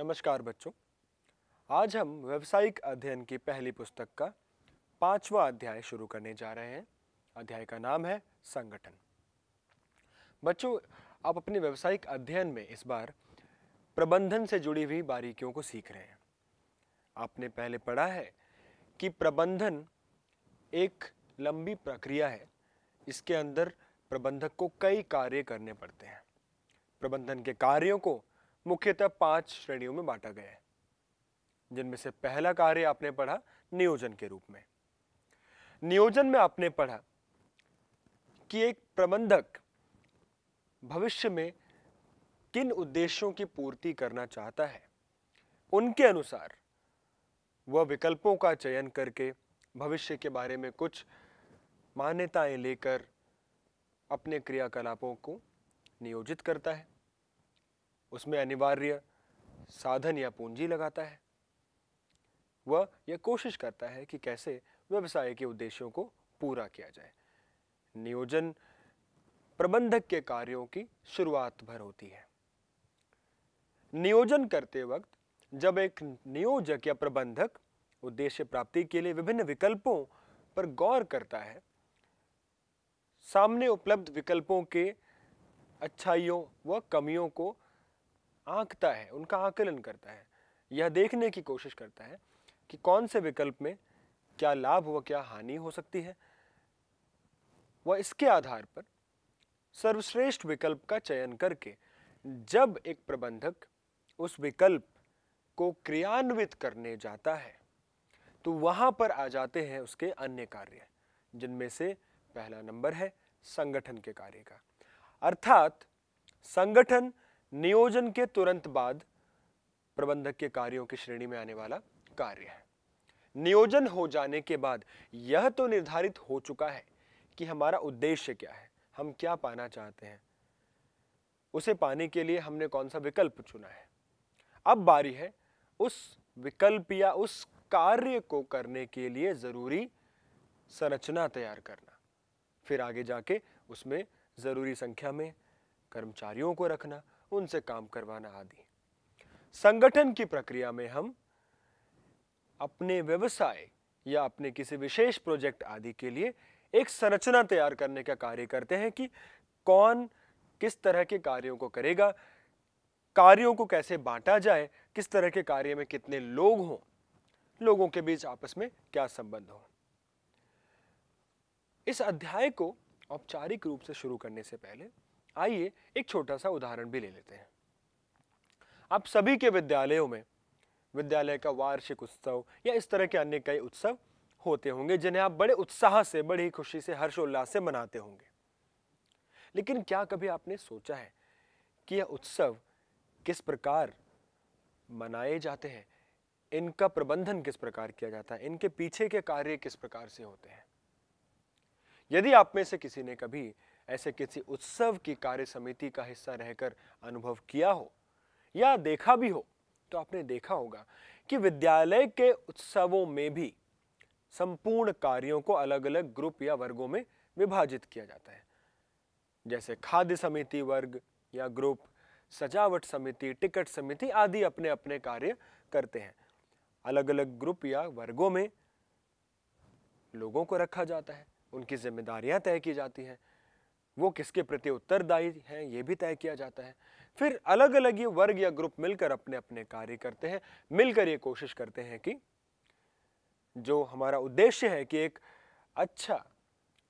नमस्कार बच्चों आज हम व्यवसायिक अध्ययन की पहली पुस्तक का पांचवा अध्याय शुरू करने जा रहे हैं अध्याय का नाम है संगठन बच्चों आप अपने व्यवसायिक अध्ययन में इस बार प्रबंधन से जुड़ी हुई बारीकियों को सीख रहे हैं आपने पहले पढ़ा है कि प्रबंधन एक लंबी प्रक्रिया है इसके अंदर प्रबंधक को कई कार्य करने पड़ते हैं प्रबंधन के कार्यों को मुख्यतः पांच श्रेणियों में बांटा गया है जिनमें से पहला कार्य आपने पढ़ा नियोजन के रूप में नियोजन में आपने पढ़ा कि एक प्रबंधक भविष्य में किन उद्देश्यों की पूर्ति करना चाहता है उनके अनुसार वह विकल्पों का चयन करके भविष्य के बारे में कुछ मान्यताएं लेकर अपने क्रियाकलापों को नियोजित करता है उसमें अनिवार्य साधन या पूंजी लगाता है वह यह कोशिश करता है कि कैसे व्यवसाय के उद्देश्यों को पूरा किया जाए नियोजन प्रबंधक के कार्यों की शुरुआत भर होती है नियोजन करते वक्त जब एक नियोजक या प्रबंधक उद्देश्य प्राप्ति के लिए विभिन्न विकल्पों पर गौर करता है सामने उपलब्ध विकल्पों के अच्छाइयों व कमियों को आंकता है उनका आकलन करता है यह देखने की कोशिश करता है कि कौन से विकल्प में क्या लाभ व क्या हानि हो सकती है वह इसके आधार पर सर्वश्रेष्ठ विकल्प का चयन करके जब एक प्रबंधक उस विकल्प को क्रियान्वित करने जाता है तो वहां पर आ जाते हैं उसके अन्य कार्य जिनमें से पहला नंबर है संगठन के कार्य का अर्थात संगठन नियोजन के तुरंत बाद प्रबंधक के कार्यों की श्रेणी में आने वाला कार्य है नियोजन हो जाने के बाद यह तो निर्धारित हो चुका है कि हमारा उद्देश्य क्या है हम क्या पाना चाहते हैं उसे पाने के लिए हमने कौन सा विकल्प चुना है अब बारी है उस विकल्प या उस कार्य को करने के लिए ज़रूरी संरचना तैयार करना फिर आगे जाके उसमें ज़रूरी संख्या में कर्मचारियों को रखना उनसे काम करवाना आदि संगठन की प्रक्रिया में हम अपने व्यवसाय या अपने किसी विशेष प्रोजेक्ट आदि के लिए एक संरचना तैयार करने का कार्य करते हैं कि कौन किस तरह के कार्यों को करेगा कार्यों को कैसे बांटा जाए किस तरह के कार्य में कितने लोग हों लोगों के बीच आपस में क्या संबंध हो इस अध्याय को औपचारिक रूप से शुरू करने से पहले आइए एक छोटा सा उदाहरण भी ले लेते हैं आप सभी के विद्यालयों में विद्यालय का वार्षिक उत्सव या इस तरह के अन्य कई उत्सव होते होंगे जिन्हें आप बड़े उत्साह से बड़ी खुशी से हर्षोल्लास से मनाते होंगे लेकिन क्या कभी आपने सोचा है कि यह उत्सव किस प्रकार मनाए जाते हैं इनका प्रबंधन किस प्रकार किया जाता है इनके पीछे के कार्य किस प्रकार से होते हैं यदि आप में से किसी ने कभी ऐसे किसी उत्सव की कार्य समिति का हिस्सा रहकर अनुभव किया हो या देखा भी हो तो आपने देखा होगा कि विद्यालय के उत्सवों में भी संपूर्ण कार्यों को अलग अलग ग्रुप या वर्गों में विभाजित किया जाता है जैसे खाद्य समिति वर्ग या ग्रुप सजावट समिति टिकट समिति आदि अपने अपने कार्य करते हैं अलग अलग ग्रुप या वर्गों में लोगों को रखा जाता है उनकी जिम्मेदारियां तय की जाती हैं वो किसके प्रति उत्तरदायी हैं ये भी तय किया जाता है फिर अलग अलग ये वर्ग या ग्रुप मिलकर अपने अपने कार्य करते हैं मिलकर ये कोशिश करते हैं कि जो हमारा उद्देश्य है कि एक अच्छा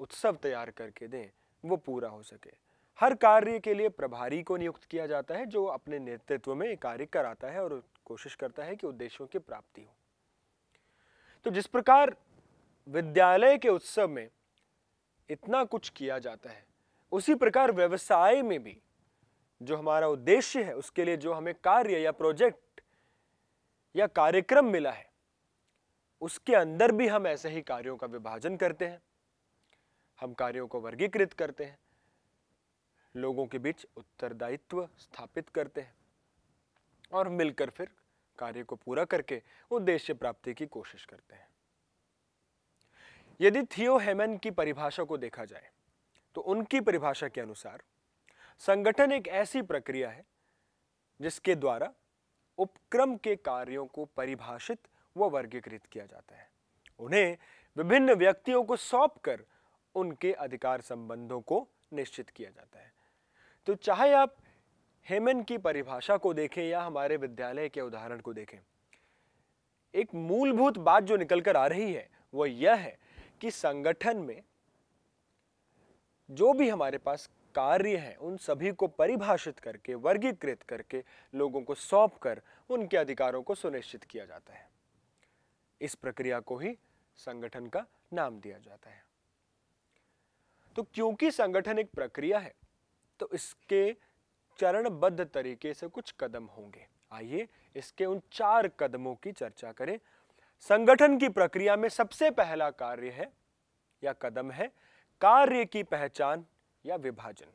उत्सव तैयार करके दें वो पूरा हो सके हर कार्य के लिए प्रभारी को नियुक्त किया जाता है जो अपने नेतृत्व में कार्य कराता है और कोशिश करता है कि उद्देश्यों की प्राप्ति हो तो जिस प्रकार विद्यालय के उत्सव में इतना कुछ किया जाता है उसी प्रकार व्यवसाय में भी जो हमारा उद्देश्य है उसके लिए जो हमें कार्य या प्रोजेक्ट या कार्यक्रम मिला है उसके अंदर भी हम ऐसे ही कार्यों का विभाजन करते हैं हम कार्यों को वर्गीकृत करते हैं लोगों के बीच उत्तरदायित्व स्थापित करते हैं और मिलकर फिर कार्य को पूरा करके उद्देश्य प्राप्ति की कोशिश करते हैं यदि थियो हेमन की परिभाषा को देखा जाए तो उनकी परिभाषा के अनुसार संगठन एक ऐसी प्रक्रिया है जिसके द्वारा उपक्रम के कार्यों को परिभाषित व वर्गीकृत किया जाता है उन्हें विभिन्न व्यक्तियों को सौंप कर उनके अधिकार संबंधों को निश्चित किया जाता है तो चाहे आप हेमन की परिभाषा को देखें या हमारे विद्यालय के उदाहरण को देखें एक मूलभूत बात जो निकल कर आ रही है वह यह है कि संगठन में जो भी हमारे पास कार्य हैं उन सभी को परिभाषित करके वर्गीकृत करके लोगों को सौंप कर उनके अधिकारों को सुनिश्चित किया जाता है इस प्रक्रिया को ही संगठन का नाम दिया जाता है तो क्योंकि संगठन एक प्रक्रिया है तो इसके चरणबद्ध तरीके से कुछ कदम होंगे आइए इसके उन चार कदमों की चर्चा करें संगठन की प्रक्रिया में सबसे पहला कार्य है या कदम है कार्य की पहचान या विभाजन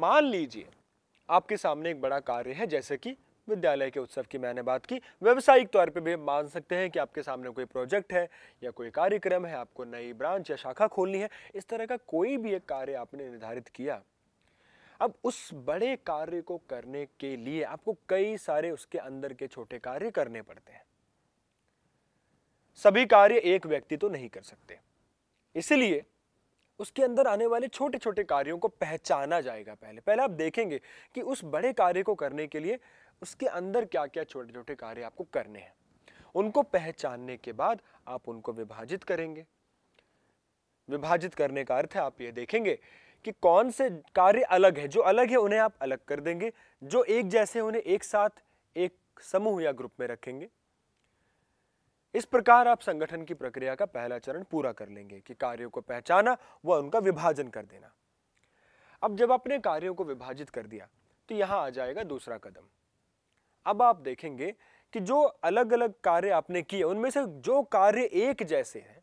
मान लीजिए आपके सामने एक बड़ा कार्य है जैसे कि विद्यालय के उत्सव की मैंने बात की व्यवसायिक तौर पे भी मान सकते हैं कि आपके सामने कोई प्रोजेक्ट है या कोई कार्यक्रम है आपको नई ब्रांच या शाखा खोलनी है इस तरह का कोई भी एक कार्य आपने निर्धारित किया अब उस बड़े कार्य को करने के लिए आपको कई सारे उसके अंदर के छोटे कार्य करने पड़ते हैं सभी कार्य एक व्यक्ति तो नहीं कर सकते इसलिए उसके अंदर आने वाले छोटे छोटे कार्यों को पहचाना जाएगा पहले पहले आप देखेंगे कि उस बड़े कार्य को करने के लिए उसके अंदर क्या क्या छोटे छोटे कार्य आपको करने हैं उनको पहचानने के बाद आप उनको विभाजित करेंगे विभाजित करने का अर्थ है आप ये देखेंगे कि कौन से कार्य अलग है जो अलग है उन्हें आप अलग कर देंगे जो एक जैसे उन्हें एक साथ एक समूह या ग्रुप में रखेंगे इस प्रकार आप संगठन की प्रक्रिया का पहला चरण पूरा कर लेंगे कि कार्यों को पहचाना व उनका विभाजन कर देना अब जब आपने कार्यों को विभाजित कर दिया तो यहां आ जाएगा दूसरा कदम अब आप देखेंगे कि जो अलग अलग कार्य आपने किए उनमें से जो कार्य एक जैसे हैं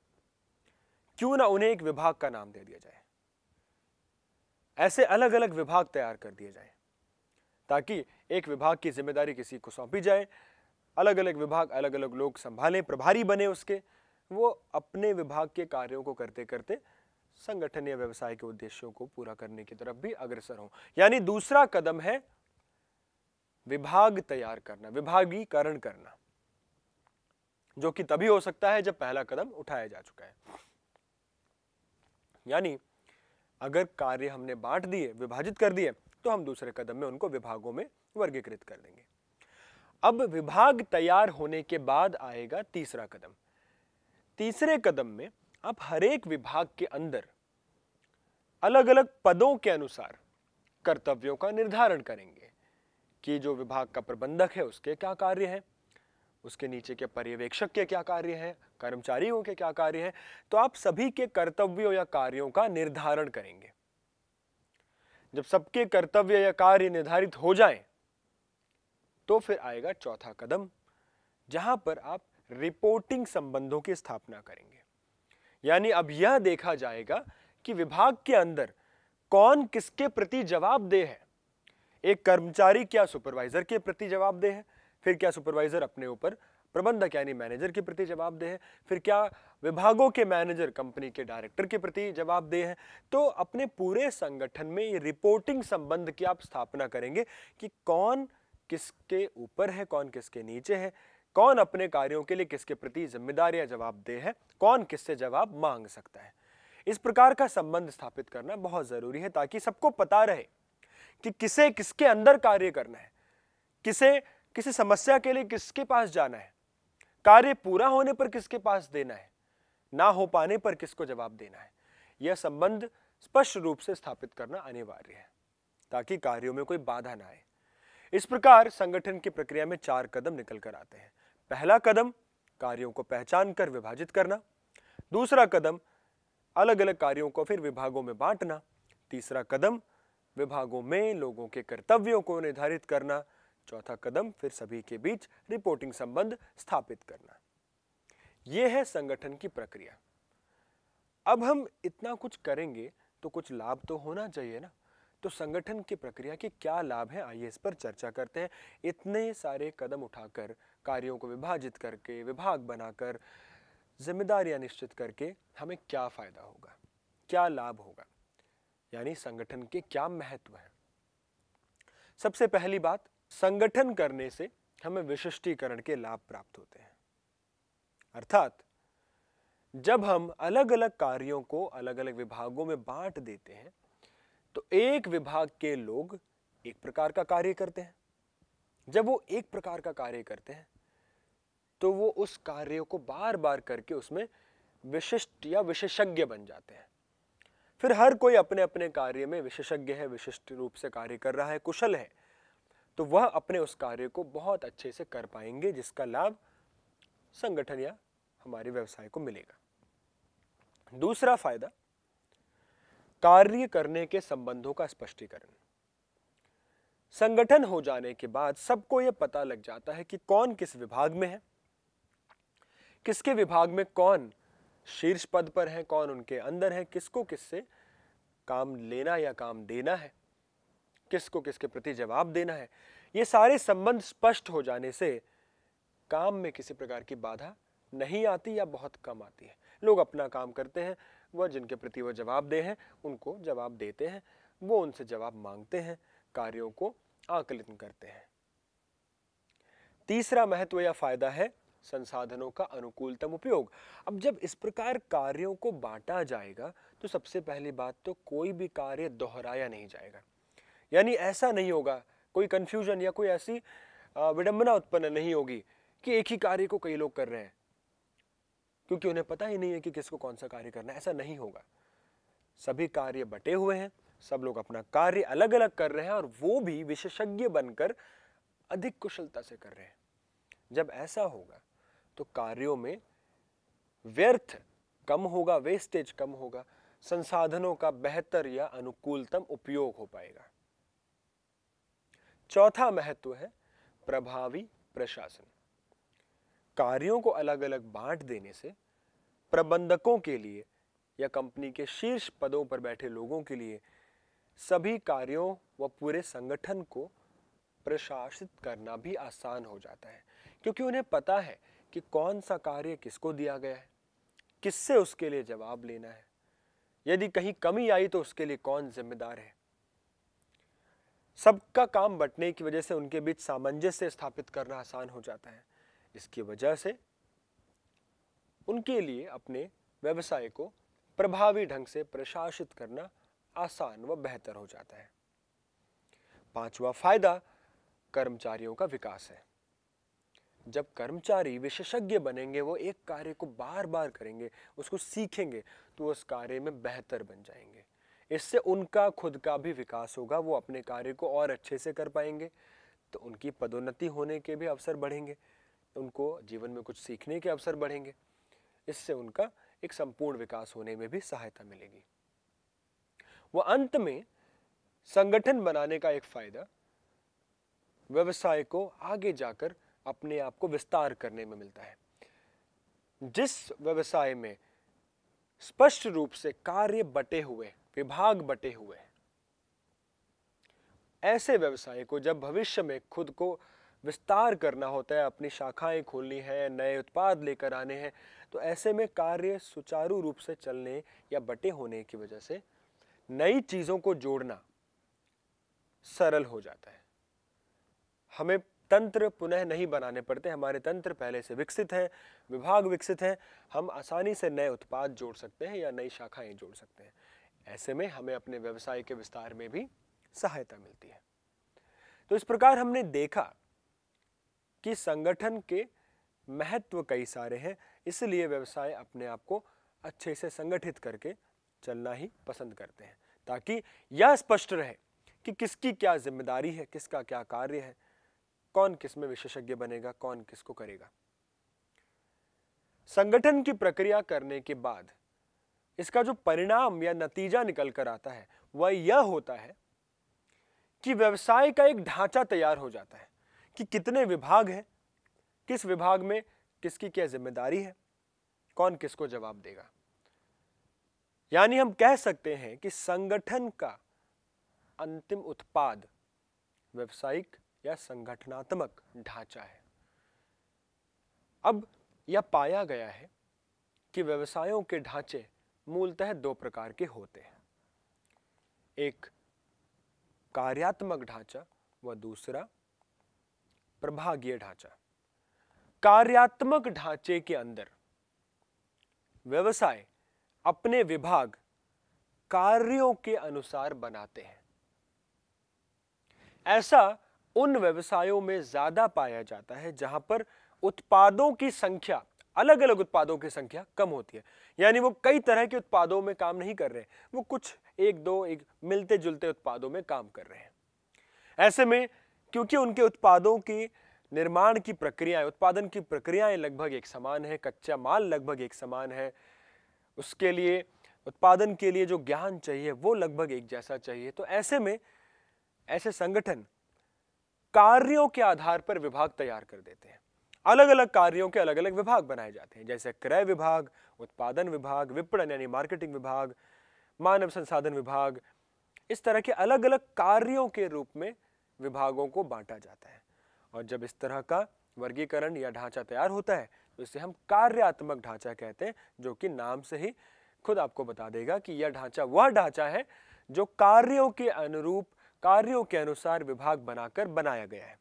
क्यों ना उन्हें एक विभाग का नाम दे दिया जाए ऐसे अलग अलग विभाग तैयार कर दिए जाए ताकि एक विभाग की जिम्मेदारी किसी को सौंपी जाए अलग अलग विभाग अलग अलग लोग संभालें प्रभारी बने उसके वो अपने विभाग के कार्यों को करते करते संगठन या व्यवसाय के उद्देश्यों को पूरा करने की तरफ भी अग्रसर हो यानी दूसरा कदम है विभाग तैयार करना विभागीकरण करना जो कि तभी हो सकता है जब पहला कदम उठाया जा चुका है यानी अगर कार्य हमने बांट दिए विभाजित कर दिए तो हम दूसरे कदम में उनको विभागों में वर्गीकृत कर देंगे अब विभाग तैयार होने के बाद आएगा तीसरा कदम तीसरे कदम में आप हरेक विभाग के अंदर अलग अलग पदों के अनुसार कर्तव्यों का निर्धारण करेंगे कि जो विभाग का प्रबंधक है उसके क्या कार्य हैं उसके नीचे के पर्यवेक्षक के क्या कार्य हैं कर्मचारियों के क्या कार्य हैं तो आप सभी के कर्तव्यों या कार्यों का निर्धारण करेंगे जब सबके कर्तव्य या कार्य निर्धारित हो जाएं, तो फिर आएगा चौथा कदम जहां पर आप रिपोर्टिंग संबंधों की स्थापना करेंगे यानी अब यह देखा जाएगा कि विभाग के अंदर कौन किसके प्रति जवाबदेह है एक कर्मचारी क्या सुपरवाइजर के प्रति जवाबदेह है फिर क्या सुपरवाइजर अपने ऊपर प्रबंधक यानी मैनेजर के प्रति जवाबदेह है फिर क्या विभागों के मैनेजर कंपनी के डायरेक्टर के प्रति जवाबदेह है तो अपने पूरे संगठन में ये रिपोर्टिंग संबंध की आप स्थापना करेंगे कि कौन किसके ऊपर है कौन किसके नीचे है कौन अपने कार्यों के लिए किसके प्रति जिम्मेदार या जवाबदेह है कौन किससे जवाब मांग सकता है इस प्रकार का संबंध स्थापित करना बहुत जरूरी है ताकि सबको पता रहे कि किसे किसके अंदर कार्य करना है किसे किसी समस्या के लिए किसके पास जाना है कार्य पूरा होने पर किसके पास देना है ना हो पाने पर किसको जवाब देना है यह संबंध स्पष्ट रूप से स्थापित करना अनिवार्य है ताकि कार्यों में कोई बाधा ना आए इस प्रकार संगठन की प्रक्रिया में चार कदम निकल कर आते हैं पहला कदम कार्यों को पहचान कर विभाजित करना दूसरा कदम अलग अलग कार्यों को फिर विभागों में बांटना तीसरा कदम विभागों में लोगों के कर्तव्यों को निर्धारित करना चौथा कदम फिर सभी के बीच रिपोर्टिंग संबंध स्थापित करना यह है संगठन की प्रक्रिया अब हम इतना कुछ करेंगे तो कुछ लाभ तो होना चाहिए ना तो संगठन की प्रक्रिया के क्या लाभ हैं आइए इस पर चर्चा करते हैं इतने सारे कदम उठाकर कार्यों को विभाजित करके विभाग बनाकर जिम्मेदारियां निश्चित करके हमें क्या फ़ायदा होगा क्या लाभ होगा यानी संगठन के क्या महत्व है सबसे पहली बात संगठन करने से हमें विशिष्टीकरण के लाभ प्राप्त होते हैं अर्थात जब हम अलग अलग कार्यों को अलग अलग विभागों में बांट देते हैं तो एक विभाग के लोग एक प्रकार का कार्य करते हैं जब वो एक प्रकार का कार्य करते हैं तो वो उस कार्य को बार बार करके उसमें विशिष्ट या विशेषज्ञ बन जाते हैं फिर हर कोई अपने अपने कार्य में विशेषज्ञ है विशिष्ट रूप से कार्य कर रहा है कुशल है तो वह अपने उस कार्य को बहुत अच्छे से कर पाएंगे जिसका लाभ संगठन या हमारे व्यवसाय को मिलेगा दूसरा फायदा कार्य करने के संबंधों का स्पष्टीकरण संगठन हो जाने के बाद सबको यह पता लग जाता है कि कौन किस विभाग में है किसके विभाग में कौन शीर्ष पद पर है कौन उनके अंदर है किसको किससे काम लेना या काम देना है किसको किसके प्रति जवाब देना है ये सारे संबंध स्पष्ट हो जाने से काम में किसी प्रकार की बाधा नहीं आती या बहुत कम आती है लोग अपना काम करते हैं वह जिनके प्रति वह जवाबदेह हैं उनको जवाब देते हैं वो उनसे जवाब मांगते हैं कार्यों को आकलन करते हैं तीसरा महत्व या फायदा है संसाधनों का अनुकूलतम उपयोग अब जब इस प्रकार कार्यों को बांटा जाएगा तो सबसे पहली बात तो कोई भी कार्य दोहराया नहीं जाएगा यानी ऐसा नहीं होगा कोई कंफ्यूजन या कोई ऐसी विडंबना उत्पन्न नहीं होगी कि एक ही कार्य को कई लोग कर रहे हैं क्योंकि उन्हें पता ही नहीं है कि किसको कौन सा कार्य करना है ऐसा नहीं होगा सभी कार्य बटे हुए हैं सब लोग अपना कार्य अलग अलग कर रहे हैं और वो भी विशेषज्ञ बनकर अधिक कुशलता से कर रहे हैं जब ऐसा होगा तो कार्यों में व्यर्थ कम होगा वेस्टेज कम होगा संसाधनों का बेहतर या अनुकूलतम उपयोग हो पाएगा चौथा महत्व है प्रभावी प्रशासन कार्यों को अलग अलग बांट देने से प्रबंधकों के लिए या कंपनी के शीर्ष पदों पर बैठे लोगों के लिए सभी कार्यों व पूरे संगठन को प्रशासित करना भी आसान हो जाता है क्योंकि उन्हें पता है कि कौन सा कार्य किसको दिया गया है किससे उसके लिए जवाब लेना है यदि कहीं कमी आई तो उसके लिए कौन जिम्मेदार है सबका काम बटने की वजह से उनके बीच सामंजस्य स्थापित करना आसान हो जाता है इसकी वजह से उनके लिए अपने व्यवसाय को प्रभावी ढंग से प्रशासित करना आसान व बेहतर हो जाता है पांचवा फायदा कर्मचारियों का विकास है जब कर्मचारी विशेषज्ञ बनेंगे वो एक कार्य को बार बार करेंगे उसको सीखेंगे तो उस कार्य में बेहतर बन जाएंगे इससे उनका खुद का भी विकास होगा वो अपने कार्य को और अच्छे से कर पाएंगे तो उनकी पदोन्नति होने के भी अवसर बढ़ेंगे उनको जीवन में कुछ सीखने के अवसर बढ़ेंगे इससे उनका एक संपूर्ण विकास होने में भी सहायता मिलेगी वह अंत में संगठन बनाने का एक फायदा व्यवसाय को आगे जाकर अपने आप को विस्तार करने में मिलता है जिस व्यवसाय में स्पष्ट रूप से कार्य बटे हुए विभाग बटे हुए ऐसे व्यवसाय को जब भविष्य में खुद को विस्तार करना होता है अपनी शाखाएं खोलनी है नए उत्पाद लेकर आने हैं तो ऐसे में कार्य सुचारू रूप से चलने या बटे होने की वजह से नई चीज़ों को जोड़ना सरल हो जाता है हमें तंत्र पुनः नहीं बनाने पड़ते हमारे तंत्र पहले से विकसित हैं विभाग विकसित हैं हम आसानी से नए उत्पाद जोड़ सकते हैं या नई शाखाएं जोड़ सकते हैं ऐसे में हमें अपने व्यवसाय के विस्तार में भी सहायता मिलती है तो इस प्रकार हमने देखा कि संगठन के महत्व कई सारे हैं इसलिए व्यवसाय अपने आप को अच्छे से संगठित करके चलना ही पसंद करते हैं ताकि यह स्पष्ट रहे कि किसकी क्या जिम्मेदारी है किसका क्या कार्य है कौन किस में विशेषज्ञ बनेगा कौन किसको करेगा संगठन की प्रक्रिया करने के बाद इसका जो परिणाम या नतीजा निकल कर आता है वह यह होता है कि व्यवसाय का एक ढांचा तैयार हो जाता है कि कितने विभाग हैं किस विभाग में किसकी क्या जिम्मेदारी है कौन किसको जवाब देगा यानी हम कह सकते हैं कि संगठन का अंतिम उत्पाद व्यवसायिक या संगठनात्मक ढांचा है अब यह पाया गया है कि व्यवसायों के ढांचे मूलतः दो प्रकार के होते हैं एक कार्यात्मक ढांचा व दूसरा प्रभागीय ढांचा कार्यात्मक ढांचे के अंदर व्यवसाय अपने विभाग कार्यों के अनुसार बनाते हैं ऐसा उन व्यवसायों में ज्यादा पाया जाता है जहां पर उत्पादों की संख्या अलग अलग उत्पादों की संख्या कम होती है यानी वो कई तरह के उत्पादों में काम नहीं कर रहे वो कुछ एक दो एक मिलते जुलते उत्पादों में काम कर रहे हैं ऐसे में क्योंकि उनके उत्पादों की निर्माण की प्रक्रियाएं उत्पादन की प्रक्रियाएं लगभग एक समान है कच्चा माल लगभग एक समान है उसके लिए उत्पादन के लिए जो ज्ञान चाहिए वो लगभग एक जैसा चाहिए तो ऐसे में ऐसे संगठन कार्यों के आधार पर विभाग तैयार कर देते हैं अलग अलग कार्यों के अलग अलग विभाग बनाए जाते हैं जैसे क्रय विभाग उत्पादन विभाग विपणन यानी मार्केटिंग विभाग मानव संसाधन विभाग इस तरह के अलग अलग कार्यों के रूप में विभागों को बांटा जाता है और जब इस तरह का वर्गीकरण या ढांचा तैयार होता है तो इसे हम कार्यात्मक ढांचा कहते हैं जो कि नाम से ही खुद आपको बता देगा कि यह ढांचा वह ढांचा है जो कार्यों के अनुरूप कार्यों के अनुसार विभाग बनाकर बनाया गया है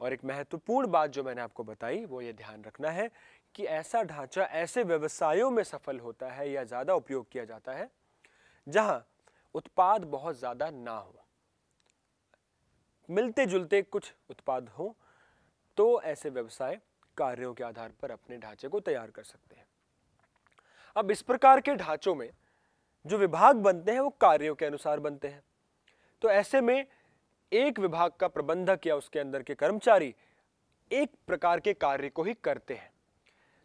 और एक महत्वपूर्ण बात जो मैंने आपको बताई वो ये ध्यान रखना है कि ऐसा ढांचा ऐसे व्यवसायों में सफल होता है या ज़्यादा उपयोग किया जाता है जहां उत्पाद बहुत ज़्यादा ना हो मिलते जुलते कुछ उत्पाद हों तो ऐसे व्यवसाय कार्यों के आधार पर अपने ढांचे को तैयार कर सकते हैं अब इस प्रकार के ढांचों में जो विभाग बनते हैं वो कार्यों के अनुसार बनते हैं तो ऐसे में एक विभाग का प्रबंधक या उसके अंदर के कर्मचारी एक प्रकार के कार्य को ही करते हैं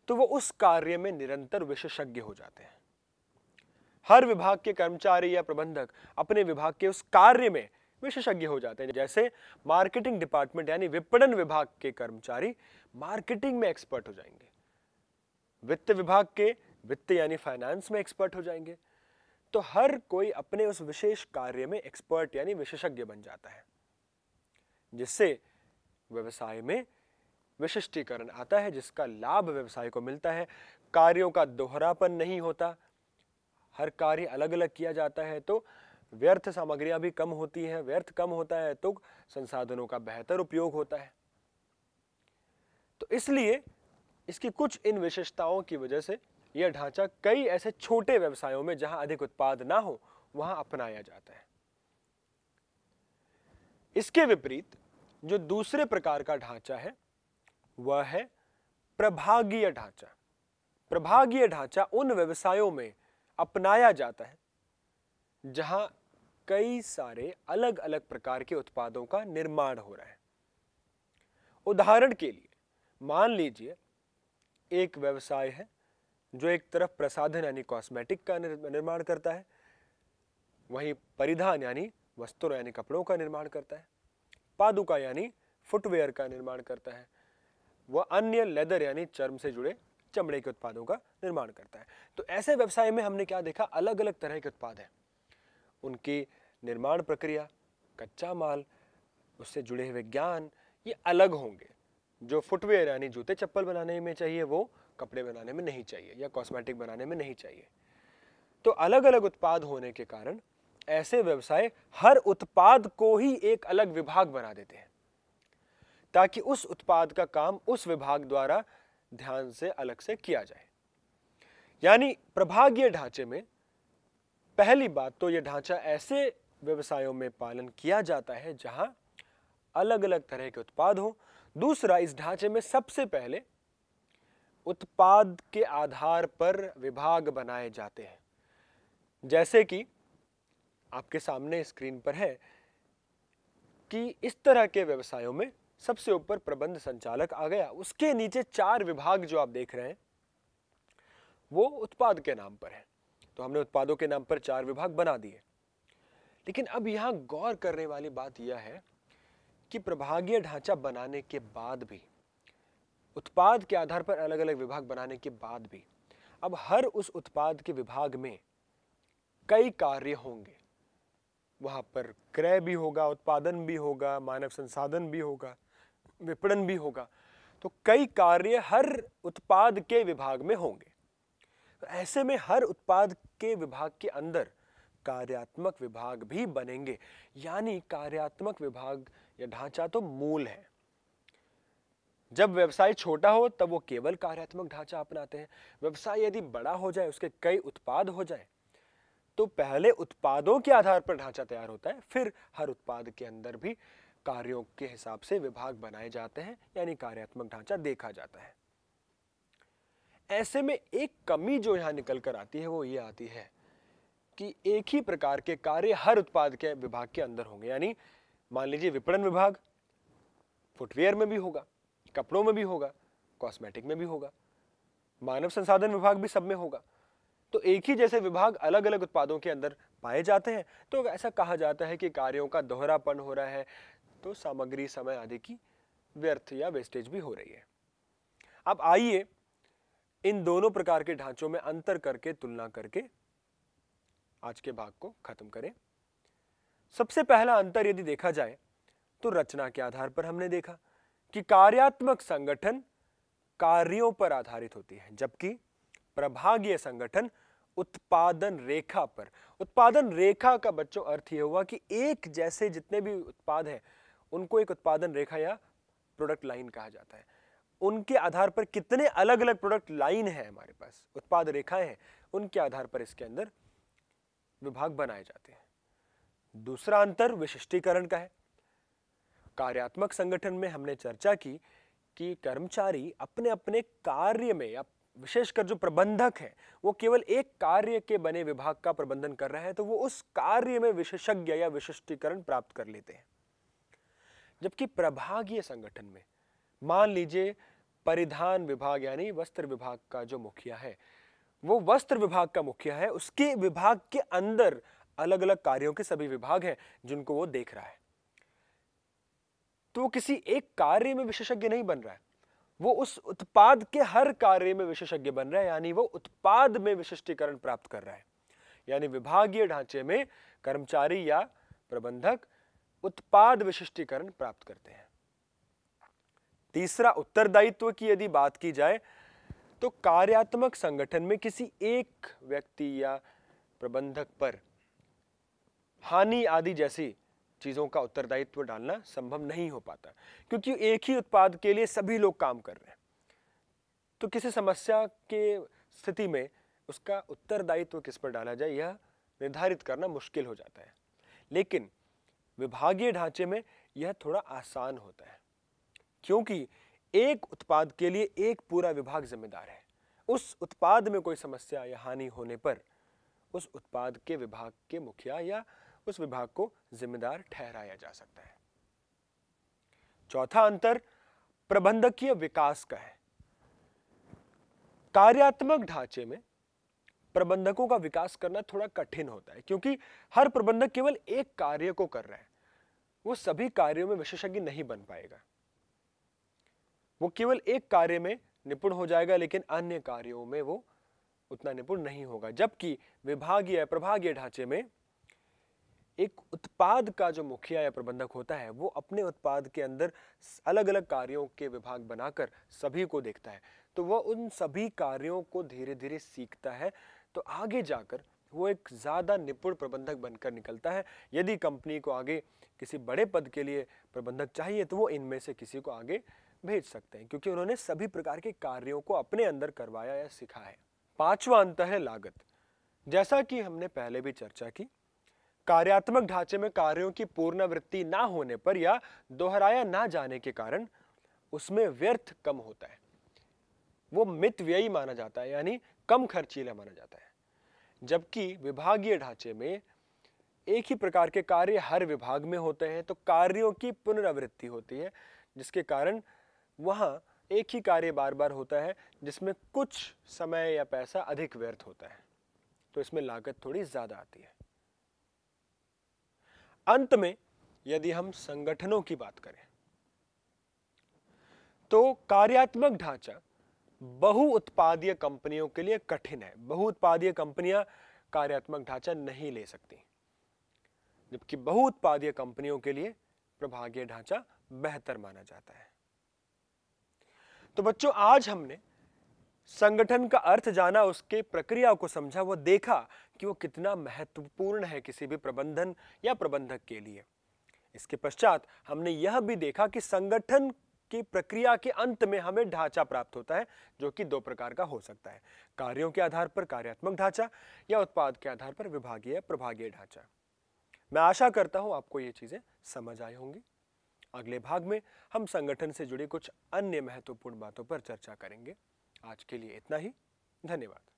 तो वो उस कार्य में निरंतर विशेषज्ञ हो जाते हैं हर विभाग के कर्मचारी या प्रबंधक अपने विभाग के उस कार्य में विशेषज्ञ हो जाते हैं जैसे मार्केटिंग डिपार्टमेंट यानी विपणन विभाग के कर्मचारी मार्केटिंग में एक्सपर्ट हो जाएंगे वित्त विभाग के वित्त यानी फाइनेंस में एक्सपर्ट हो जाएंगे तो हर कोई अपने उस विशेष कार्य में एक्सपर्ट यानी विशेषज्ञ बन जाता है जिससे व्यवसाय में विशिष्टीकरण आता है जिसका लाभ व्यवसाय को मिलता है कार्यों का दोहरापन नहीं होता हर कार्य अलग अलग किया जाता है तो व्यर्थ सामग्रियां भी कम होती हैं व्यर्थ कम होता है तो संसाधनों का बेहतर उपयोग होता है तो इसलिए इसकी कुछ इन विशेषताओं की वजह से यह ढांचा कई ऐसे छोटे व्यवसायों में जहां अधिक उत्पाद ना हो वहां अपनाया जाता है इसके विपरीत जो दूसरे प्रकार का ढांचा है वह है प्रभागीय ढांचा प्रभागीय ढांचा उन व्यवसायों में अपनाया जाता है जहां कई सारे अलग अलग प्रकार के उत्पादों का निर्माण हो रहा है उदाहरण के लिए मान लीजिए एक व्यवसाय है जो एक तरफ प्रसाधन यानी कॉस्मेटिक का निर्माण करता है वहीं परिधान यानी वस्त्रों यानी कपड़ों का निर्माण करता है पादुका यानी फुटवेयर का निर्माण करता है वह अन्य लेदर यानी चर्म से जुड़े चमड़े के उत्पादों का निर्माण करता है तो ऐसे व्यवसाय में हमने क्या देखा अलग अलग तरह के उत्पाद हैं उनकी निर्माण प्रक्रिया कच्चा माल उससे जुड़े हुए ज्ञान ये अलग होंगे जो फुटवेयर यानी जूते चप्पल बनाने में चाहिए वो कपड़े बनाने में नहीं चाहिए या कॉस्मेटिक बनाने में नहीं चाहिए तो अलग अलग उत्पाद होने के कारण ऐसे व्यवसाय हर उत्पाद को ही एक अलग विभाग बना देते हैं ताकि उस उत्पाद का काम उस विभाग द्वारा ध्यान से अलग से किया जाए यानी प्रभागीय ढांचे में पहली बात तो ये ढांचा ऐसे व्यवसायों में पालन किया जाता है जहां अलग अलग तरह के उत्पाद हों दूसरा इस ढांचे में सबसे पहले उत्पाद के आधार पर विभाग बनाए जाते हैं जैसे कि आपके सामने स्क्रीन पर है कि इस तरह के व्यवसायों में सबसे ऊपर प्रबंध संचालक आ गया उसके नीचे चार विभाग जो आप देख रहे हैं वो उत्पाद के नाम पर है तो हमने उत्पादों के नाम पर चार विभाग बना दिए लेकिन अब यहाँ गौर करने वाली बात यह है कि प्रभागीय ढांचा बनाने के बाद भी उत्पाद के आधार पर अलग अलग विभाग बनाने के बाद भी अब हर उस उत्पाद के विभाग में कई कार्य होंगे वहाँ पर क्रय भी होगा उत्पादन भी होगा मानव संसाधन भी होगा विपणन भी होगा तो कई कार्य हर उत्पाद के विभाग में होंगे तो ऐसे में हर उत्पाद के विभाग के अंदर कार्यात्मक विभाग भी बनेंगे यानी कार्यात्मक विभाग या ढांचा तो मूल है जब व्यवसाय छोटा हो तब वो केवल कार्यात्मक ढांचा अपनाते हैं व्यवसाय यदि बड़ा हो जाए उसके कई उत्पाद हो जाए तो पहले उत्पादों के आधार पर ढांचा तैयार होता है फिर हर उत्पाद के अंदर भी कार्यों के हिसाब से विभाग बनाए जाते हैं यानी कार्यात्मक ढांचा देखा जाता है ऐसे में एक कमी जो यहाँ निकल कर आती है वो ये आती है कि एक ही प्रकार के कार्य हर उत्पाद के विभाग के अंदर होंगे यानी मान लीजिए विपणन विभाग फुटवेयर में भी होगा कपड़ों में भी होगा कॉस्मेटिक में भी होगा मानव संसाधन विभाग भी सब में होगा तो एक ही जैसे विभाग अलग अलग उत्पादों के अंदर पाए जाते हैं तो ऐसा कहा जाता है कि कार्यों का दोहरापन हो रहा है तो सामग्री समय आदि की व्यर्थ या वेस्टेज भी हो रही है अब आइए इन दोनों प्रकार के ढांचों में अंतर करके तुलना करके आज के भाग को खत्म करें सबसे पहला अंतर यदि देखा जाए तो रचना के आधार पर हमने देखा कि कार्यात्मक संगठन कार्यों पर आधारित होती है जबकि प्रभागीय संगठन उत्पादन रेखा पर उत्पादन रेखा का बच्चों अर्थ यह हुआ कि एक जैसे जितने भी उत्पाद हैं उनको एक उत्पादन रेखा या प्रोडक्ट लाइन कहा जाता है उनके आधार पर कितने अलग अलग प्रोडक्ट लाइन है हमारे पास उत्पाद रेखाएं हैं उनके आधार पर इसके अंदर विभाग बनाए जाते हैं दूसरा अंतर विशिष्टीकरण का है कार्यात्मक संगठन में हमने चर्चा की कि कर्मचारी अपने अपने कार्य में या विशेषकर जो प्रबंधक है वो केवल एक कार्य के बने विभाग का प्रबंधन कर रहा है तो वो उस कार्य में विशेषज्ञ या विशिष्टीकरण प्राप्त कर लेते हैं जबकि प्रभागीय संगठन में मान लीजिए परिधान विभाग यानी वस्त्र विभाग का जो मुखिया है वो वस्त्र विभाग का मुखिया है उसके विभाग के अंदर अलग अलग कार्यों के सभी विभाग हैं जिनको वो देख रहा है तो वो किसी एक कार्य में विशेषज्ञ नहीं बन रहा है वो उस उत्पाद के हर कार्य में विशेषज्ञ बन रहा है यानी वो उत्पाद में विशिष्टीकरण प्राप्त कर रहा है यानी विभागीय ढांचे में कर्मचारी या प्रबंधक उत्पाद विशिष्टीकरण प्राप्त करते हैं तीसरा उत्तरदायित्व की यदि बात की जाए तो कार्यात्मक संगठन में किसी एक व्यक्ति या प्रबंधक पर हानि आदि जैसी चीज़ों का उत्तरदायित्व डालना संभव नहीं हो पाता क्योंकि एक ही उत्पाद के लिए सभी लोग काम कर रहे हैं तो किसी समस्या के स्थिति में उसका उत्तरदायित्व किस पर डाला जाए यह निर्धारित करना मुश्किल हो जाता है लेकिन विभागीय ढांचे में यह थोड़ा आसान होता है क्योंकि एक उत्पाद के लिए एक पूरा विभाग जिम्मेदार है उस उत्पाद में कोई समस्या या हानि होने पर उस उत्पाद के विभाग के मुखिया या उस विभाग को जिम्मेदार ठहराया जा सकता है चौथा अंतर प्रबंधकीय विकास का है कार्यात्मक ढांचे में प्रबंधकों का विकास करना थोड़ा कठिन होता है क्योंकि हर प्रबंधक केवल एक कार्य को कर रहा है वो सभी कार्यों में विशेषज्ञ नहीं बन पाएगा वो केवल एक कार्य में निपुण हो जाएगा लेकिन अन्य कार्यों में वो उतना निपुण नहीं होगा जबकि विभागीय प्रभागीय ढांचे में एक उत्पाद का जो मुखिया या प्रबंधक होता है वो अपने उत्पाद के अंदर अलग अलग कार्यों के विभाग बनाकर सभी को देखता है तो वह उन सभी कार्यों को धीरे धीरे सीखता है तो आगे जाकर वो एक ज़्यादा निपुण प्रबंधक बनकर निकलता है यदि कंपनी को आगे किसी बड़े पद के लिए प्रबंधक चाहिए तो वो इनमें से किसी को आगे भेज सकते हैं क्योंकि उन्होंने सभी प्रकार के कार्यों को अपने अंदर करवाया या सिखा है पांचवा अंत है लागत जैसा कि हमने पहले भी चर्चा की कार्यात्मक ढांचे में कार्यों की पूर्णवृत्ति ना होने पर या दोहराया ना जाने के कारण उसमें व्यर्थ कम होता है वो मित व्ययी माना जाता है यानी कम खर्चीला माना जाता है जबकि विभागीय ढांचे में एक ही प्रकार के कार्य हर विभाग में होते हैं तो कार्यों की पुनरावृत्ति होती है जिसके कारण वहाँ एक ही कार्य बार बार होता है जिसमें कुछ समय या पैसा अधिक व्यर्थ होता है तो इसमें लागत थोड़ी ज़्यादा आती है अंत में यदि हम संगठनों की बात करें तो कार्यात्मक ढांचा बहु उत्पादीय कंपनियों के लिए कठिन है बहु उत्पादीय कंपनियां कार्यात्मक ढांचा नहीं ले सकती जबकि बहु उत्पादीय कंपनियों के लिए प्रभागीय ढांचा बेहतर माना जाता है तो बच्चों आज हमने संगठन का अर्थ जाना उसके प्रक्रिया को समझा वो देखा कि वो कितना महत्वपूर्ण है किसी भी प्रबंधन या प्रबंधक के लिए इसके पश्चात हमने यह भी देखा कि संगठन की प्रक्रिया के अंत में हमें ढांचा प्राप्त होता है जो कि दो प्रकार का हो सकता है कार्यों के आधार पर कार्यात्मक ढांचा या उत्पाद के आधार पर विभागीय प्रभागीय ढांचा मैं आशा करता हूं आपको ये चीज़ें समझ आई होंगी अगले भाग में हम संगठन से जुड़ी कुछ अन्य महत्वपूर्ण बातों पर चर्चा करेंगे आज के लिए इतना ही धन्यवाद